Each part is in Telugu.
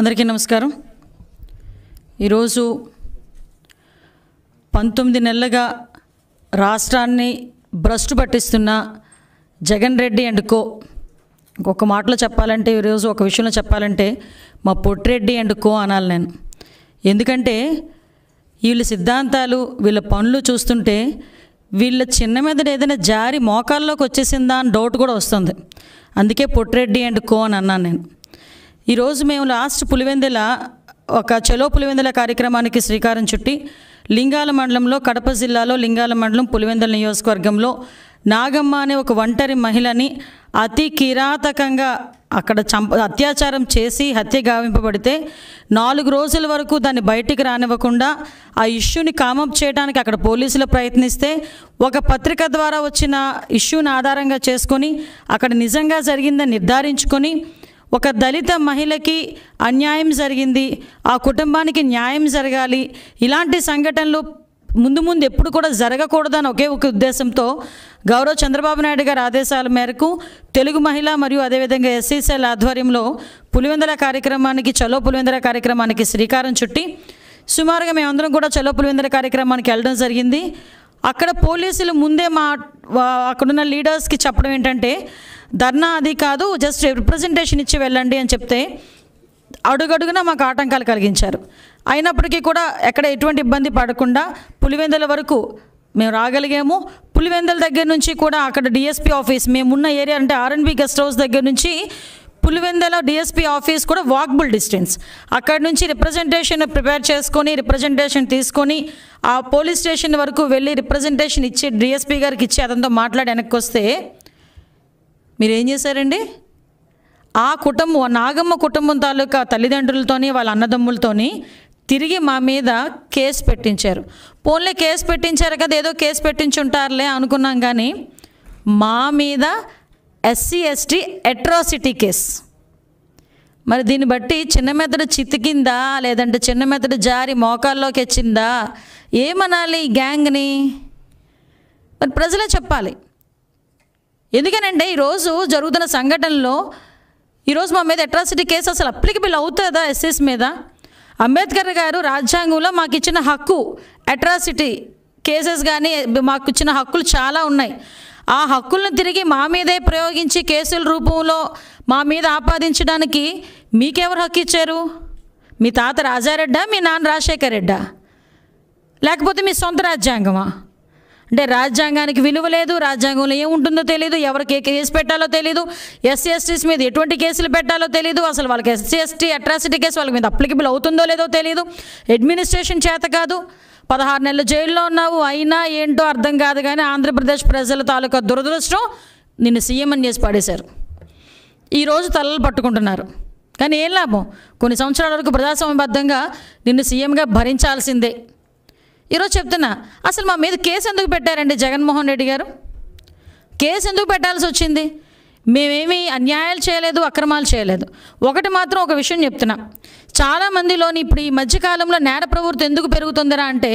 అందరికీ నమస్కారం ఈరోజు పంతొమ్మిది నెలలుగా రాష్ట్రాన్ని భ్రష్టు పట్టిస్తున్న జగన్ రెడ్డి అండ్ కో ఇంకొక మాటలో చెప్పాలంటే ఈరోజు ఒక విషయంలో చెప్పాలంటే మా పొట్టిరెడ్డి అండ్ కో అనాలి నేను ఎందుకంటే వీళ్ళ సిద్ధాంతాలు వీళ్ళ పనులు చూస్తుంటే వీళ్ళ చిన్న మీద ఏదైనా జారి మోకాల్లోకి వచ్చేసిందా అని డౌట్ కూడా వస్తుంది అందుకే పొట్టిరెడ్డి అండ్ కో అని అన్నాను నేను ఈరోజు మేము లాస్ట్ పులివెందెల ఒక చలో పులివెందెల కార్యక్రమానికి శ్రీకారం చుట్టి లింగాల మండలంలో కడప జిల్లాలో లింగాల మండలం పులివెందల నియోజకవర్గంలో నాగమ్మ అనే ఒక ఒంటరి మహిళని అతి కిరాతకంగా అక్కడ చంప అత్యాచారం చేసి హత్య గావింపబడితే నాలుగు రోజుల వరకు దాన్ని బయటికి రానివ్వకుండా ఆ ఇష్యూని కామప్ చేయడానికి అక్కడ పోలీసులు ప్రయత్నిస్తే ఒక పత్రిక ద్వారా వచ్చిన ఇష్యూని ఆధారంగా చేసుకొని అక్కడ నిజంగా జరిగిందని నిర్ధారించుకొని ఒక దళిత మహిళకి అన్యాయం జరిగింది ఆ కుటుంబానికి న్యాయం జరగాలి ఇలాంటి సంఘటనలు ముందు ముందు ఎప్పుడు కూడా జరగకూడదని ఒకే ఒక ఉద్దేశంతో గౌరవ్ చంద్రబాబు నాయుడు గారి ఆదేశాల మేరకు తెలుగు మహిళ మరియు అదేవిధంగా ఎస్సీసీఎల్ ఆధ్వర్యంలో పులివెందల కార్యక్రమానికి చలో పులివెందల కార్యక్రమానికి శ్రీకారం చుట్టి సుమారుగా మేమందరం కూడా చలో పులివెందల కార్యక్రమానికి వెళ్ళడం జరిగింది అక్కడ పోలీసులు ముందే మా అక్కడున్న లీడర్స్కి చెప్పడం ఏంటంటే ధర్నా అది కాదు జస్ట్ రిప్రజెంటేషన్ ఇచ్చి వెళ్ళండి అని చెప్తే అడుగడుగున మాకు ఆటంకాలు కలిగించారు అయినప్పటికీ కూడా ఎక్కడ ఎటువంటి ఇబ్బంది పడకుండా పులివెందుల వరకు మేము రాగలిగాము పులివెందుల దగ్గర నుంచి కూడా అక్కడ డిఎస్పీ ఆఫీస్ మేమున్న ఏరియా అంటే ఆర్ఎన్బి గెస్ట్ హౌస్ దగ్గర నుంచి పులివెందల డిఎస్పీ ఆఫీస్ కూడా వాక్బుల్ డిస్టెన్స్ అక్కడ నుంచి రిప్రజెంటేషన్ ప్రిపేర్ చేసుకొని రిప్రజెంటేషన్ తీసుకొని ఆ పోలీస్ స్టేషన్ వరకు వెళ్ళి రిప్రజెంటేషన్ ఇచ్చి డిఎస్పీ గారికి ఇచ్చి అతనితో మాట్లాడి వెనక్కి వస్తే మీరు ఏం చేశారండి ఆ కుటుంబం నాగమ్మ కుటుంబం తాలూకా తల్లిదండ్రులతోని వాళ్ళ అన్నదమ్ములతోని తిరిగి మా మీద కేసు పెట్టించారు పోన్లే కేసు పెట్టించారు కదా ఏదో కేసు పెట్టించుంటారులే అనుకున్నాం కానీ మా మీద ఎస్సీ ఎస్టీ అట్రాసిటీ కేస్ మరి దీన్ని బట్టి చిన్న మెదడు చితికిందా లేదంటే చిన్న మెదడు జారి మోకాల్లోకి వచ్చిందా ఏమనాలి ఈ గ్యాంగ్ని మరి ప్రజలే చెప్పాలి ఎందుకనండి ఈరోజు జరుగుతున్న సంఘటనలో ఈరోజు మా మీద అట్రాసిటీ కేసు అసలు అప్లికబుల్ అవుతుందా ఎస్ఎస్ మీద అంబేద్కర్ గారు రాజ్యాంగంలో మాకు ఇచ్చిన హక్కు అట్రాసిటీ కేసెస్ కానీ మాకు ఇచ్చిన హక్కులు చాలా ఉన్నాయి ఆ హక్కులను తిరిగి మా మీదే ప్రయోగించి కేసుల రూపంలో మా మీద ఆపాదించడానికి మీకెవరు హక్కు ఇచ్చారు మీ తాత రాజారెడ్డా మీ నాన్న రాజశేఖర్ రెడ్డా లేకపోతే మీ సొంత రాజ్యాంగమా అంటే రాజ్యాంగానికి విలువ లేదు రాజ్యాంగంలో ఏముంటుందో తెలియదు ఎవరికి కేసు పెట్టాలో తెలియదు ఎస్సీ ఎస్టీస్ మీద ఎటువంటి కేసులు పెట్టాలో తెలియదు అసలు వాళ్ళకి ఎస్సీ ఎస్టీ అట్రాసిటీ కేసు వాళ్ళ మీద అప్లికబుల్ అవుతుందో లేదో తెలియదు అడ్మినిస్ట్రేషన్ చేత కాదు పదహారు నెలలు జైల్లో ఉన్నావు అయినా ఏంటో అర్థం కాదు కానీ ఆంధ్రప్రదేశ్ ప్రజల తాలూకా దురదృష్టం నిన్ను సీఎం అని చేసి పాడేశారు ఈరోజు తలలు పట్టుకుంటున్నారు కానీ ఏం లాభం కొన్ని సంవత్సరాల వరకు ప్రజాస్వామ్యబద్ధంగా నిన్ను సీఎంగా భరించాల్సిందే ఈరోజు చెప్తున్నా అసలు మా మీద కేసు ఎందుకు పెట్టారండి జగన్మోహన్ రెడ్డి గారు కేసు ఎందుకు పెట్టాల్సి వచ్చింది మేమేమీ అన్యాయాలు చేయలేదు అక్రమాలు చేయలేదు ఒకటి మాత్రం ఒక విషయం చెప్తున్నా చాలా మందిలోని ఇప్పుడు ఈ మధ్యకాలంలో నేర ప్రవృత్తి ఎందుకు పెరుగుతుందిరా అంటే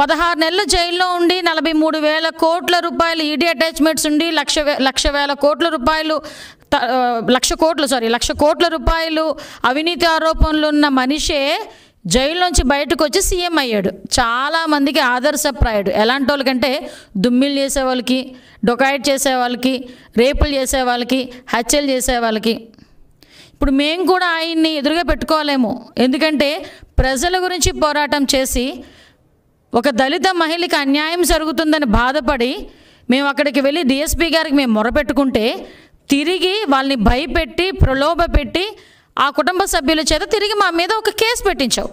పదహారు నెలలు జైల్లో ఉండి నలభై మూడు వేల కోట్ల రూపాయలు ఈడీ అటాచ్మెంట్స్ ఉండి లక్ష లక్ష వేల కోట్ల రూపాయలు లక్ష కోట్లు సారీ లక్ష కోట్ల రూపాయలు అవినీతి ఆరోపణలు ఉన్న మనిషే జైల్లోంచి బయటకు వచ్చి సీఎం అయ్యాడు చాలామందికి ఆదర్శప్రాయుడు ఎలాంటి వాళ్ళకంటే దుమ్మిళ్ళు చేసే వాళ్ళకి డొకాయిట్ చేసే వాళ్ళకి రేపులు చేసే వాళ్ళకి హత్యలు చేసే వాళ్ళకి ఇప్పుడు మేము కూడా ఆయన్ని ఎదురుగా పెట్టుకోలేము ఎందుకంటే ప్రజల గురించి పోరాటం చేసి ఒక దళిత మహిళకి అన్యాయం జరుగుతుందని బాధపడి మేము అక్కడికి వెళ్ళి డిఎస్పీ గారికి మేము మొరపెట్టుకుంటే తిరిగి వాళ్ళని భయపెట్టి ప్రలోభ పెట్టి ఆ కుటుంబ సభ్యుల చేత తిరిగి మా మీద ఒక కేసు పెట్టించావు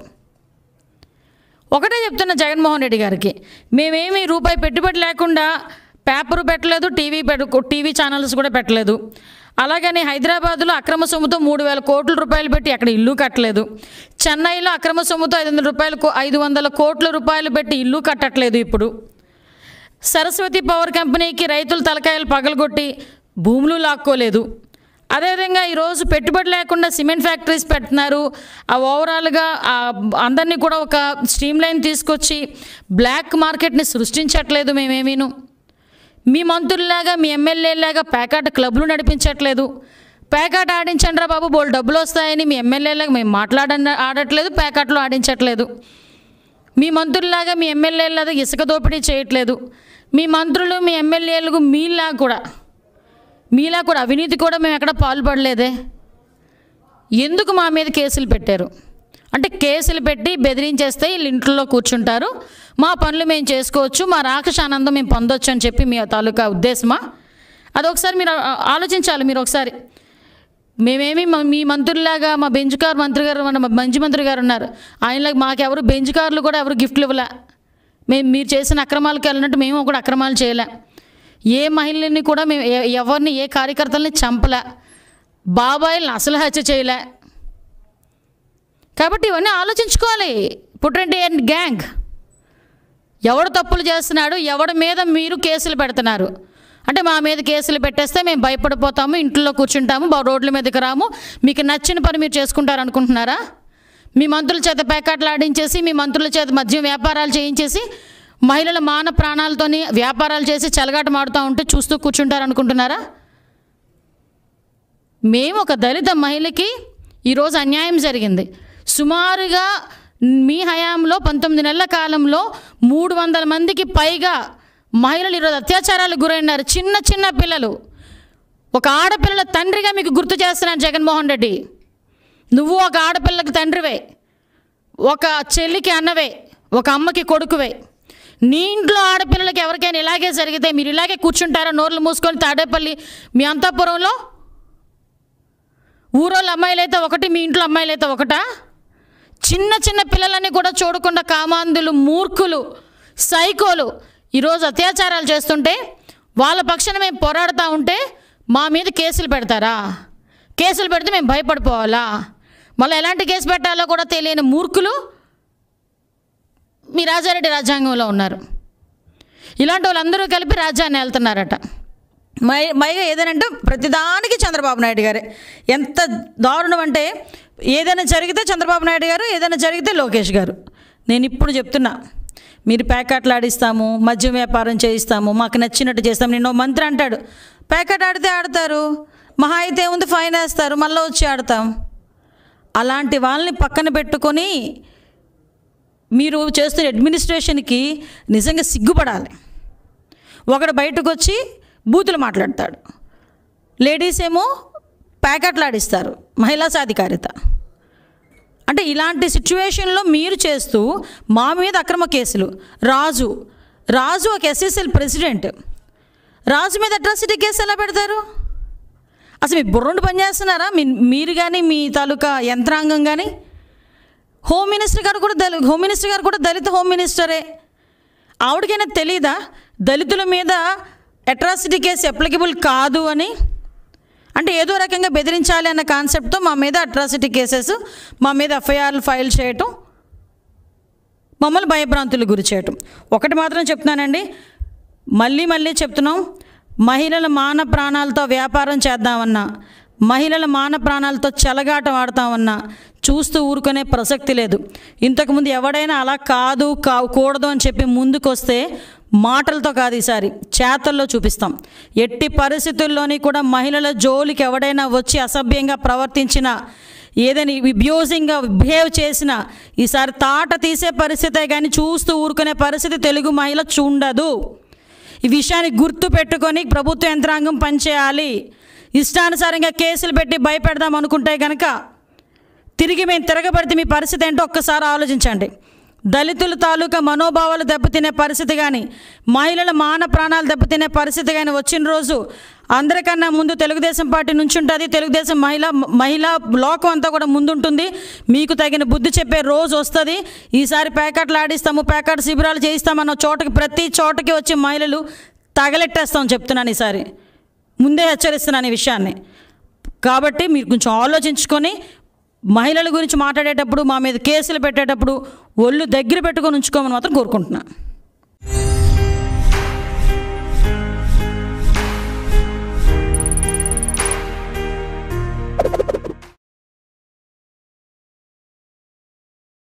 ఒకటే చెప్తున్నా జగన్మోహన్ రెడ్డి గారికి మేమేమి రూపాయి పెట్టుబడి లేకుండా పేపరు పెట్టలేదు టీవీ టీవీ ఛానల్స్ కూడా పెట్టలేదు అలాగని హైదరాబాద్లో అక్రమ సొమ్ముతో మూడు వేల కోట్ల రూపాయలు పెట్టి అక్కడ ఇల్లు కట్టలేదు చెన్నైలో అక్రమ సొమ్ముతో ఐదు వందల రూపాయలు ఐదు వందల కోట్ల రూపాయలు పెట్టి ఇల్లు కట్టట్లేదు ఇప్పుడు సరస్వతి పవర్ కంపెనీకి రైతులు తలకాయలు పగలగొట్టి భూములు లాక్కోలేదు అదేవిధంగా ఈరోజు పెట్టుబడి లేకుండా సిమెంట్ ఫ్యాక్టరీస్ పెడుతున్నారు ఆ ఓవరాల్గా అందరినీ కూడా ఒక స్ట్రీమ్ లైన్ తీసుకొచ్చి బ్లాక్ మార్కెట్ని సృష్టించట్లేదు మేమేమీను మీ మంత్రుల్లాగా మీ ఎమ్మెల్యేలాగా ప్యాకాట్ క్లబ్లు నడిపించట్లేదు ప్యాకాట్ ఆడించండి రా బాబు బోల్ డబ్బులు వస్తాయని మీ ఎమ్మెల్యేలాగా మేము మాట్లాడ ఆడట్లేదు ప్యాకాట్లు ఆడించట్లేదు మీ మంత్రులలాగా మీ ఎమ్మెల్యేలాగా ఇసుక దోపిడీ చేయట్లేదు మీ మంత్రులు మీ ఎమ్మెల్యేలకు మీలా కూడా మీలా కూడా అవినీతి కూడా మేము ఎక్కడ పాల్పడలేదే ఎందుకు మా మీద కేసులు పెట్టారు అంటే కేసులు పెట్టి బెదిరించేస్తే వీళ్ళు ఇంట్లో కూర్చుంటారు మా పనులు మేము చేసుకోవచ్చు మా రాక్ష ఆనందం మేము పొందొచ్చు అని చెప్పి మీ తాలూకా ఉద్దేశమా అదొకసారి మీరు ఆలోచించాలి మీరు ఒకసారి మేమేమి మీ మంత్రులాగా మా బెంచ్ మంత్రి గారు మన మంచి మంత్రి గారు ఉన్నారు ఆయనలాగా మాకెవరు ఎవరు కార్లు కూడా ఎవరు గిఫ్ట్లు ఇవ్వలే మేము మీరు చేసిన అక్రమాలకు వెళ్ళినట్టు మేము కూడా అక్రమాలు చేయలే ఏ మహిళని కూడా మేము ఎవరిని ఏ కార్యకర్తలని చంపలే బాబాయిలను అసలు హత్య చేయలే కాబట్టి ఇవన్నీ ఆలోచించుకోవాలి పుట్రండి అండ్ గ్యాంగ్ ఎవడు తప్పులు చేస్తున్నాడు ఎవడి మీద మీరు కేసులు పెడుతున్నారు అంటే మా మీద కేసులు పెట్టేస్తే మేము భయపడిపోతాము ఇంట్లో కూర్చుంటాము రోడ్ల మీదకి రాము మీకు నచ్చిన పని మీరు చేసుకుంటారు అనుకుంటున్నారా మీ మంత్రుల చేత పేకాట్లు ఆడించేసి మీ మంత్రుల చేత మద్యం వ్యాపారాలు చేయించేసి మహిళల మాన ప్రాణాలతోని వ్యాపారాలు చేసి చలగాట మాడుతూ ఉంటే చూస్తూ కూర్చుంటారు అనుకుంటున్నారా మేము ఒక దళిత మహిళకి ఈరోజు అన్యాయం జరిగింది సుమారుగా మీ హయాంలో పంతొమ్మిది నెలల కాలంలో మూడు వందల మందికి పైగా మహిళలు ఈరోజు అత్యాచారాలకు గురైనారు చిన్న చిన్న పిల్లలు ఒక ఆడపిల్లల తండ్రిగా మీకు గుర్తు చేస్తున్నాను జగన్మోహన్ రెడ్డి నువ్వు ఒక ఆడపిల్లకి తండ్రివే ఒక చెల్లికి అన్నవే ఒక అమ్మకి కొడుకువే నీ ఇంట్లో ఆడపిల్లలకి ఎవరికైనా ఇలాగే జరిగితే మీరు ఇలాగే కూర్చుంటారా నోర్లు మూసుకొని తాడేపల్లి మీ అంతఃపురంలో ఊరోళ్ళ అమ్మాయిలైతే ఒకటి మీ ఇంట్లో అమ్మాయిలైతే ఒకటా చిన్న చిన్న పిల్లలని కూడా చూడకుండా కామాంధులు మూర్ఖులు సైకోలు ఈరోజు అత్యాచారాలు చేస్తుంటే వాళ్ళ పక్షాన మేము పోరాడుతూ ఉంటే మా మీద కేసులు పెడతారా కేసులు పెడితే మేము భయపడిపోవాలా మళ్ళీ ఎలాంటి కేసు పెట్టాలో కూడా తెలియని మూర్ఖులు మీ రాజారెడ్డి రాజ్యాంగంలో ఉన్నారు ఇలాంటి వాళ్ళందరూ కలిపి రాజ్యాన్ని వెళ్తున్నారట మై మైగా అంటే ప్రతిదానికి చంద్రబాబు నాయుడు గారే ఎంత దారుణం అంటే ఏదైనా జరిగితే చంద్రబాబు నాయుడు గారు ఏదైనా జరిగితే లోకేష్ గారు నేను ఇప్పుడు చెప్తున్నా మీరు ప్యాకెట్లు ఆడిస్తాము మద్యం వ్యాపారం చేయిస్తాము మాకు నచ్చినట్టు చేస్తాము నేను మంత్రి అంటాడు ప్యాకెట్ ఆడితే ఆడతారు మహా అయితే ఉంది ఫైన్ వేస్తారు మళ్ళీ వచ్చి ఆడతాం అలాంటి వాళ్ళని పక్కన పెట్టుకొని మీరు చేస్తున్న అడ్మినిస్ట్రేషన్కి నిజంగా సిగ్గుపడాలి ఒకడు బయటకు వచ్చి బూతులు మాట్లాడతాడు లేడీస్ ఏమో ప్యాకెట్లు ఆడిస్తారు మహిళా సాధికారిత అంటే ఇలాంటి సిచ్యువేషన్లో మీరు చేస్తూ మా మీద అక్రమ కేసులు రాజు రాజు ఒక ఎస్ఎస్ఎల్ ప్రెసిడెంట్ రాజు మీద అట్రాసిటీ కేసు ఎలా పెడతారు అసలు మీ బుర్రండు పనిచేస్తున్నారా మీ మీరు కానీ మీ తాలూకా యంత్రాంగం కానీ హోమ్ మినిస్టర్ గారు కూడా దళి హోమ్ మినిస్టర్ గారు కూడా దళిత హోమ్ మినిస్టరే ఆవిడకైనా తెలీదా దళితుల మీద అట్రాసిటీ కేసు అప్లికబుల్ కాదు అని అంటే ఏదో రకంగా బెదిరించాలి అన్న కాన్సెప్ట్తో మా మీద అట్రాసిటీ కేసెస్ మా మీద ఎఫ్ఐఆర్లు ఫైల్ చేయటం మమ్మల్ని భయభ్రాంతులు గురి చేయటం ఒకటి మాత్రం చెప్తున్నానండి మళ్ళీ మళ్ళీ చెప్తున్నాం మహిళల మాన ప్రాణాలతో వ్యాపారం చేద్దామన్నా మహిళల మాన ప్రాణాలతో చెలగాటం ఆడతామన్నా చూస్తూ ఊరుకునే ప్రసక్తి లేదు ఇంతకుముందు ఎవడైనా అలా కాదు కాకూడదు అని చెప్పి ముందుకొస్తే మాటలతో కాదు ఈసారి చేతల్లో చూపిస్తాం ఎట్టి పరిస్థితుల్లోని కూడా మహిళల జోలికి ఎవడైనా వచ్చి అసభ్యంగా ప్రవర్తించిన ఏదైనా విబ్యూజింగ్గా బిహేవ్ చేసిన ఈసారి తాట తీసే పరిస్థితే కానీ చూస్తూ ఊరుకునే పరిస్థితి తెలుగు మహిళ చూడదు ఈ విషయాన్ని గుర్తు పెట్టుకొని ప్రభుత్వ యంత్రాంగం పనిచేయాలి ఇష్టానుసారంగా కేసులు పెట్టి భయపెడదాం అనుకుంటే కనుక తిరిగి మేము తిరగబడితే మీ పరిస్థితి ఏంటో ఒక్కసారి ఆలోచించండి దళితుల తాలూకా మనోభావాలు దెబ్బతినే పరిస్థితి కానీ మహిళల మాన ప్రాణాలు దెబ్బతినే పరిస్థితి కానీ వచ్చిన రోజు అందరికన్నా ముందు తెలుగుదేశం పార్టీ నుంచి ఉంటుంది తెలుగుదేశం మహిళ మహిళా లోకం అంతా కూడా ముందుంటుంది మీకు తగిన బుద్ధి చెప్పే రోజు వస్తుంది ఈసారి ప్యాకెట్లు ఆడిస్తాము ప్యాకెట్ శిబిరాలు చేయిస్తామన్న చోటకి ప్రతి చోటకి వచ్చి మహిళలు తగలెట్టేస్తాం చెప్తున్నాను ఈసారి ముందే హెచ్చరిస్తున్నాను ఈ విషయాన్ని కాబట్టి మీరు కొంచెం ఆలోచించుకొని మహిళల గురించి మాట్లాడేటప్పుడు మా మీద కేసులు పెట్టేటప్పుడు ఒళ్ళు దగ్గర పెట్టుకొని ఉంచుకోమని మాత్రం కోరుకుంటున్నాను